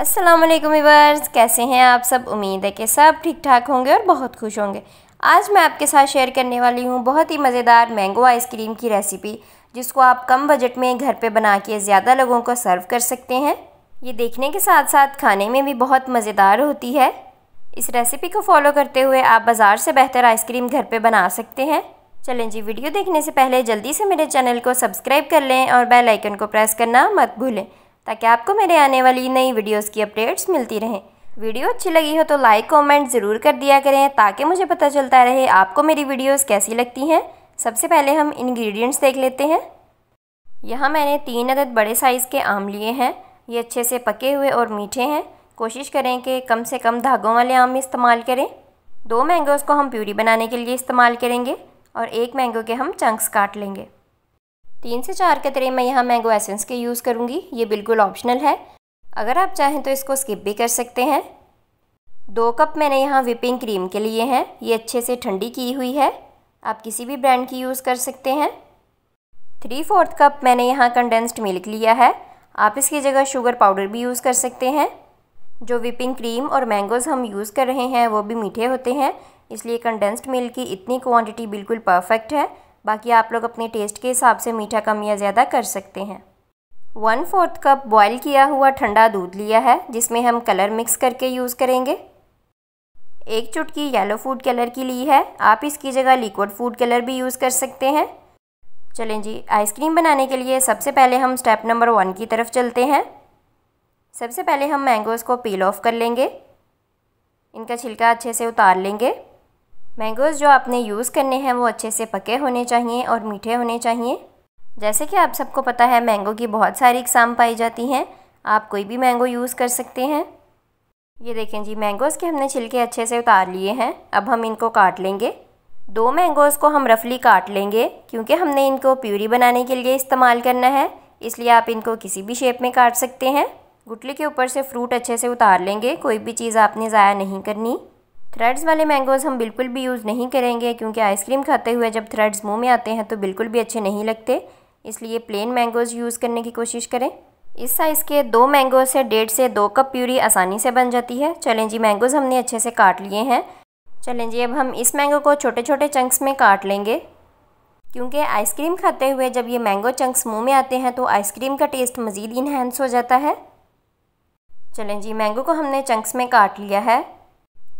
अस्सलाम वालेकुम वीवर्स कैसे हैं आप सब उम्मीद है कि सब ठीक ठाक होंगे और बहुत खुश होंगे आज मैं आपके साथ शेयर करने वाली हूँ बहुत ही मज़ेदार मैंगो आइसक्रीम की रेसिपी जिसको आप कम बजट में घर पे बना के ज़्यादा लोगों को सर्व कर सकते हैं ये देखने के साथ साथ खाने में भी बहुत मज़ेदार होती है इस रेसिपी को फॉलो करते हुए आप बाज़ार से बेहतर आइसक्रीम घर पर बना सकते हैं चलें जी वीडियो देखने से पहले जल्दी से मेरे चैनल को सब्सक्राइब कर लें और बेल आइकन को प्रेस करना मत भूलें ताकि आपको मेरे आने वाली नई वीडियोस की अपडेट्स मिलती रहें वीडियो अच्छी लगी हो तो लाइक कमेंट ज़रूर कर दिया करें ताकि मुझे पता चलता रहे आपको मेरी वीडियोस कैसी लगती हैं सबसे पहले हम इंग्रेडिएंट्स देख लेते हैं यहाँ मैंने तीन अदद बड़े साइज़ के आम लिए हैं ये अच्छे से पके हुए और मीठे हैं कोशिश करें कि कम से कम धागों वाले आम इस्तेमाल करें दो मैंगोज़ को हम प्यूरी बनाने के लिए इस्तेमाल करेंगे और एक मैंगो के हम चंक्स काट लेंगे तीन से चार कतरे मैं यहाँ मैंगो एसेंस के यूज़ करूँगी ये बिल्कुल ऑप्शनल है अगर आप चाहें तो इसको स्किप भी कर सकते हैं दो कप मैंने यहाँ विपिंग क्रीम के लिए हैं ये अच्छे से ठंडी की हुई है आप किसी भी ब्रांड की यूज़ कर सकते हैं थ्री फोर्थ कप मैंने यहाँ कंडेंस्ड मिल्क लिया है आप इसकी जगह शुगर पाउडर भी यूज़ कर सकते हैं जो विपिंग क्रीम और मैंगोज़ हम यूज़ कर रहे हैं वो भी मीठे होते हैं इसलिए कंडेंस्ड मिल्क की इतनी क्वांटिटी बिल्कुल परफेक्ट है बाकी आप लोग अपने टेस्ट के हिसाब से मीठा कम या ज़्यादा कर सकते हैं वन फोर्थ कप बॉयल किया हुआ ठंडा दूध लिया है जिसमें हम कलर मिक्स करके यूज़ करेंगे एक चुटकी येलो फूड कलर की ली है आप इसकी जगह लिक्विड फूड कलर भी यूज़ कर सकते हैं चलें जी आइसक्रीम बनाने के लिए सबसे पहले हम स्टेप नंबर वन की तरफ चलते हैं सबसे पहले हम मैंगोज़ को पील ऑफ कर लेंगे इनका छिलका अच्छे से उतार लेंगे मैंगोज़ जो आपने यूज़ करने हैं वो अच्छे से पके होने चाहिए और मीठे होने चाहिए जैसे कि आप सबको पता है मैंगो की बहुत सारी इकसाम पाई जाती हैं आप कोई भी मैंगो यूज़ कर सकते हैं ये देखें जी मैंगोज़ के हमने छिलके अच्छे से उतार लिए हैं अब हम इनको काट लेंगे दो मैंगोज़ को हम रफली काट लेंगे क्योंकि हमने इनको प्यूरी बनाने के लिए इस्तेमाल करना है इसलिए आप इनको किसी भी शेप में काट सकते हैं गुटली के ऊपर से फ्रूट अच्छे से उतार लेंगे कोई भी चीज़ आपने ज़ाया नहीं करनी थ्रेड्स वाले मैंगोज़ हम बिल्कुल भी यूज़ नहीं करेंगे क्योंकि आइसक्रीम खाते हुए जब थ्रेड्स मुंह में आते हैं तो बिल्कुल भी अच्छे नहीं लगते इसलिए प्लेन मैंगोज़ यूज़ करने की कोशिश करें इस साइज़ के दो मैंगो से डेढ़ से दो कप प्यूरी आसानी से बन जाती है चलें जी मैंगोज़ हमने अच्छे से काट लिए हैं चलें जी अब हम इस मैंगो को छोटे छोटे चंक्स में काट लेंगे क्योंकि आइसक्रीम खाते हुए जब ये मैंगो चंक्स मुँह में आते हैं तो आइसक्रीम का टेस्ट मज़ीद इन्हेंस हो जाता है चलें जी मैंगो को हमने चंक्स में काट लिया है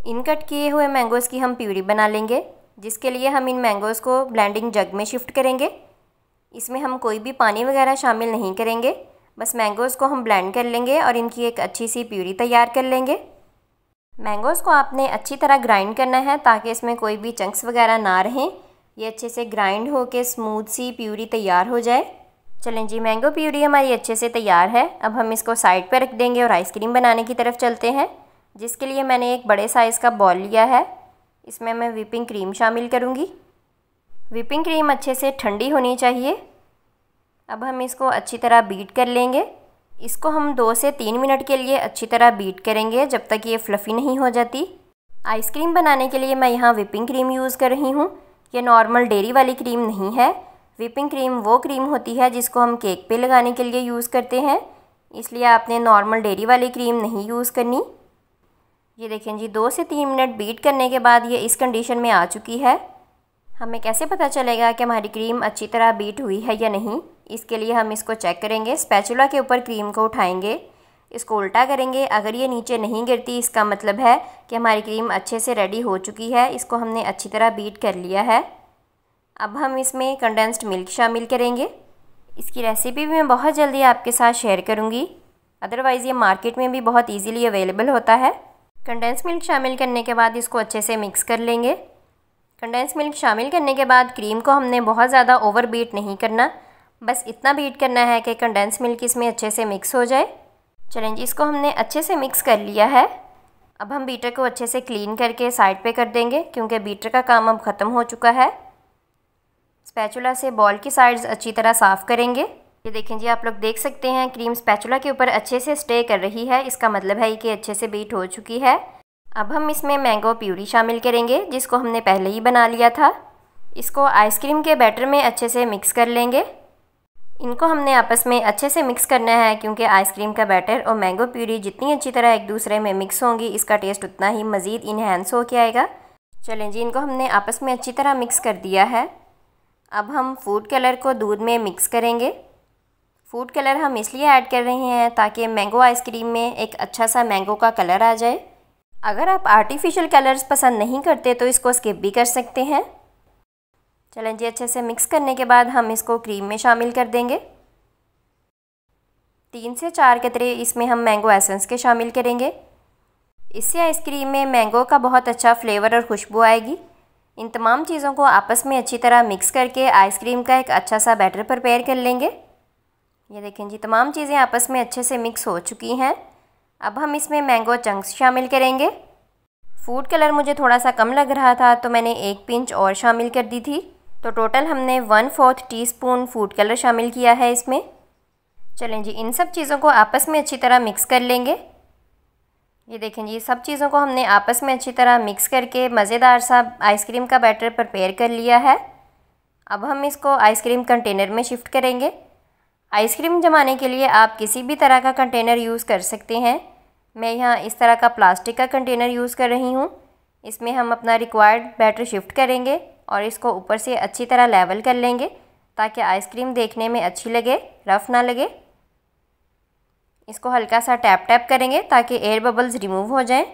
इन कट किए हुए मैंगोज़ की हम प्यूरी बना लेंगे जिसके लिए हम इन मैंगोज़ को ब्लेंडिंग जग में शिफ्ट करेंगे इसमें हम कोई भी पानी वगैरह शामिल नहीं करेंगे बस मैंगोज़ को हम ब्लेंड कर लेंगे और इनकी एक अच्छी सी प्यूरी तैयार कर लेंगे मैंगोज़ को आपने अच्छी तरह ग्राइंड करना है ताकि इसमें कोई भी चंक्स वगैरह ना रहें ये अच्छे से ग्राइंड होकर स्मूथ सी प्यूरी तैयार हो जाए चलें जी मैंगो प्यूरी हमारी अच्छे से तैयार है अब हम इसको साइड पर रख देंगे और आइसक्रीम बनाने की तरफ चलते हैं जिसके लिए मैंने एक बड़े साइज़ का बॉल लिया है इसमें मैं विपिंग क्रीम शामिल करूँगी विपिंग क्रीम अच्छे से ठंडी होनी चाहिए अब हम इसको अच्छी तरह बीट कर लेंगे इसको हम दो से तीन मिनट के लिए अच्छी तरह बीट करेंगे जब तक ये फ्लफ़ी नहीं हो जाती आइसक्रीम बनाने के लिए मैं यहाँ विपिंग क्रीम यूज़ कर रही हूँ ये नॉर्मल डेरी वाली क्रीम नहीं है विपिंग क्रीम वो क्रीम होती है जिसको हम केक पे लगाने के लिए यूज़ करते हैं इसलिए आपने नॉर्मल डेरी वाली क्रीम नहीं यूज़ करनी ये देखें जी दो से तीन मिनट बीट करने के बाद ये इस कंडीशन में आ चुकी है हमें कैसे पता चलेगा कि हमारी क्रीम अच्छी तरह बीट हुई है या नहीं इसके लिए हम इसको चेक करेंगे स्पैचुला के ऊपर क्रीम को उठाएंगे इसको उल्टा करेंगे अगर ये नीचे नहीं गिरती इसका मतलब है कि हमारी क्रीम अच्छे से रेडी हो चुकी है इसको हमने अच्छी तरह बीट कर लिया है अब हम इसमें कंडेंस्ड मिल्क शामिल करेंगे इसकी रेसिपी भी मैं बहुत जल्दी आपके साथ शेयर करूँगी अदरवाइज़ ये मार्केट में भी बहुत ईजीली अवेलेबल होता है कंडेंस मिल्क शामिल करने के बाद इसको अच्छे से मिक्स कर लेंगे कंडेंस मिल्क शामिल करने के बाद क्रीम को हमने बहुत ज़्यादा ओवर बीट नहीं करना बस इतना बीट करना है कि कंडेंस मिल्क इसमें अच्छे से मिक्स हो जाए चलें जी इसको हमने अच्छे से मिक्स कर लिया है अब हम बीटर को अच्छे से क्लीन करके साइड पे कर देंगे क्योंकि बीटर का काम अब ख़त्म हो चुका है स्पैचुला से बॉल की साइड्स अच्छी तरह साफ़ करेंगे ये देखें जी आप लोग देख सकते हैं क्रीम स्पैचुला के ऊपर अच्छे से स्टे कर रही है इसका मतलब है कि अच्छे से बीट हो चुकी है अब हम इसमें मैंगो प्यूरी शामिल करेंगे जिसको हमने पहले ही बना लिया था इसको आइसक्रीम के बैटर में अच्छे से मिक्स कर लेंगे इनको हमने आपस में अच्छे से मिक्स करना है क्योंकि आइसक्रीम का बैटर और मैंगो प्यूरी जितनी अच्छी तरह एक दूसरे में मिक्स होंगी इसका टेस्ट उतना ही मज़ीद इन्हेंस हो के आएगा चलें जी इनको हमने आपस में अच्छी तरह मिक्स कर दिया है अब हम फूड कलर को दूध में मिक्स करेंगे फूड कलर हम इसलिए ऐड कर रहे हैं ताकि मैंगो आइसक्रीम में एक अच्छा सा मैंगो का कलर आ जाए अगर आप आर्टिफिशियल कलर्स पसंद नहीं करते तो इसको स्किप भी कर सकते हैं चलें जी अच्छे से मिक्स करने के बाद हम इसको क्रीम में शामिल कर देंगे तीन से चार कतरे इसमें हम मैंगो एसेंस के शामिल करेंगे इससे आइसक्रीम में मैंगो का बहुत अच्छा फ्लेवर और खुशबू आएगी इन तमाम चीज़ों को आपस में अच्छी तरह मिक्स करके आइसक्रीम का एक अच्छा सा बैटर प्रपेयर कर लेंगे ये देखें जी तमाम चीज़ें आपस में अच्छे से मिक्स हो चुकी हैं अब हम इसमें मैंगो चंक्स शामिल करेंगे फूड कलर मुझे थोड़ा सा कम लग रहा था तो मैंने एक पिंच और शामिल कर दी थी तो टोटल हमने one fourth teaspoon food colour शामिल किया है इसमें चलें जी इन सब चीज़ों को आपस में अच्छी तरह मिक्स कर लेंगे ये देखें जी सब चीज़ों को हमने आपस में अच्छी तरह मिक्स करके मज़ेदार सा आइसक्रीम का बैटर प्रिपेयर कर लिया है अब हम इसको आइसक्रीम कंटेनर में शिफ्ट करेंगे आइसक्रीम जमाने के लिए आप किसी भी तरह का कंटेनर यूज़ कर सकते हैं मैं यहाँ इस तरह का प्लास्टिक का कंटेनर यूज़ कर रही हूँ इसमें हम अपना रिक्वायर्ड बैटर शिफ्ट करेंगे और इसको ऊपर से अच्छी तरह लेवल कर लेंगे ताकि आइसक्रीम देखने में अच्छी लगे रफ़ ना लगे इसको हल्का सा टैप टैप करेंगे ताकि एयर बबल्स रिमूव हो जाएं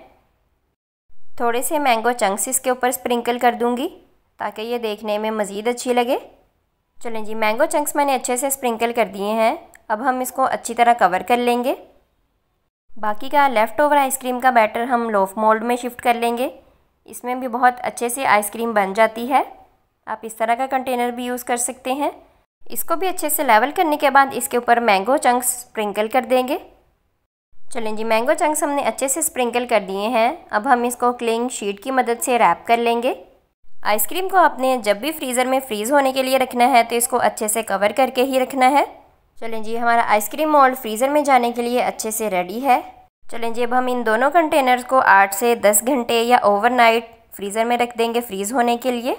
थोड़े से मैंगो चंक्स इसके ऊपर स्प्रिंकल कर दूंगी ताकि ये देखने में मज़ीद अच्छी लगे चलें जी मैंगो चंक्स मैंने अच्छे से स्प्रिंकल कर दिए हैं अब हम इसको अच्छी तरह कवर कर लेंगे बाकी का लेफ़्ट ओवर आइसक्रीम का बैटर हम लोफ मोल्ड में शिफ्ट कर लेंगे इसमें भी बहुत अच्छे से आइसक्रीम बन जाती है आप इस तरह का कंटेनर भी यूज़ कर सकते हैं इसको भी अच्छे से लेवल करने के बाद इसके ऊपर मैंगो चंक्स स्प्रिंकल कर देंगे चलें जी मैंगो चंक्स हमने अच्छे से स्प्रिंकल कर दिए हैं अब हम इसको क्लिंग शीट की मदद से रैप कर लेंगे आइसक्रीम को आपने जब भी फ्रीज़र में फ्रीज़ होने के लिए रखना है तो इसको अच्छे से कवर करके ही रखना है चलें जी हमारा आइसक्रीम मॉल फ्रीज़र में जाने के लिए अच्छे से रेडी है चलें जी अब हम इन दोनों कंटेनर्स को आठ से दस घंटे या ओवरनाइट फ्रीज़र में रख देंगे फ्रीज़ होने के लिए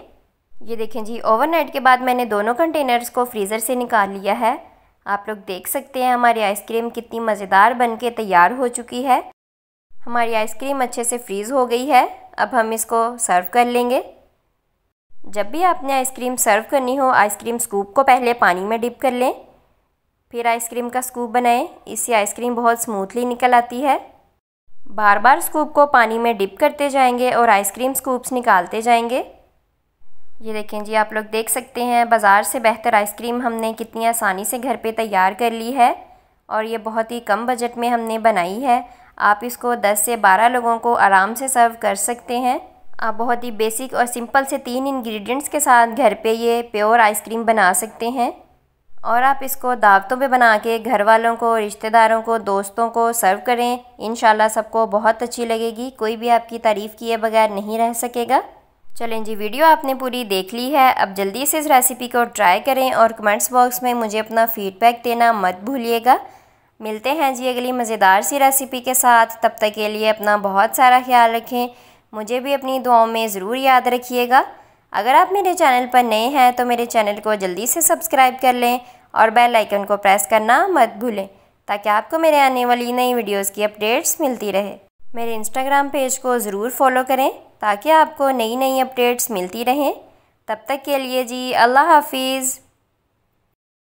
ये देखें जी ओवरनाइट के बाद मैंने दोनों कंटेनर्स को फ्रीज़र से निकाल लिया है आप लोग देख सकते हैं हमारी आइसक्रीम कितनी मज़ेदार बन के तैयार हो चुकी है हमारी आइसक्रीम अच्छे से फ्रीज़ हो गई है अब हम इसको सर्व कर लेंगे जब भी आपने आइसक्रीम सर्व करनी हो आइसक्रीम स्कूप को पहले पानी में डिप कर लें फिर आइसक्रीम का स्कूप बनाएं इससे आइसक्रीम बहुत स्मूथली निकल आती है बार बार स्कूप को पानी में डिप करते जाएंगे और आइसक्रीम स्कूप्स निकालते जाएंगे ये देखें जी आप लोग देख सकते हैं बाज़ार से बेहतर आइसक्रीम हमने कितनी आसानी से घर पे तैयार कर ली है और ये बहुत ही कम बजट में हमने बनाई है आप इसको 10 से 12 लोगों को आराम से सर्व कर सकते हैं आप बहुत ही बेसिक और सिंपल से तीन इंग्रेडिएंट्स के साथ घर पे ये प्योर आइसक्रीम बना सकते हैं और आप इसको दावतों पे बना के घर वालों को रिश्तेदारों को दोस्तों को सर्व करें इन सबको बहुत अच्छी लगेगी कोई भी आपकी तारीफ़ किए बगैर नहीं रह सकेगा चलें जी वीडियो आपने पूरी देख ली है अब जल्दी से इस रेसिपी को ट्राई करें और कमेंट्स बॉक्स में मुझे अपना फ़ीडबैक देना मत भूलिएगा मिलते हैं जी अगली मज़ेदार सी रेसिपी के साथ तब तक के लिए अपना बहुत सारा ख्याल रखें मुझे भी अपनी दुआओं में ज़रूर याद रखिएगा अगर आप मेरे चैनल पर नए हैं तो मेरे चैनल को जल्दी से सब्सक्राइब कर लें और बेल आइकन को प्रेस करना मत भूलें ताकि आपको मेरे आने वाली नई वीडियोस की अपडेट्स मिलती रहे मेरे इंस्टाग्राम पेज को ज़रूर फॉलो करें ताकि आपको नई नई अपडेट्स मिलती रहें तब तक के लिए जी अल्लाह हाफिज़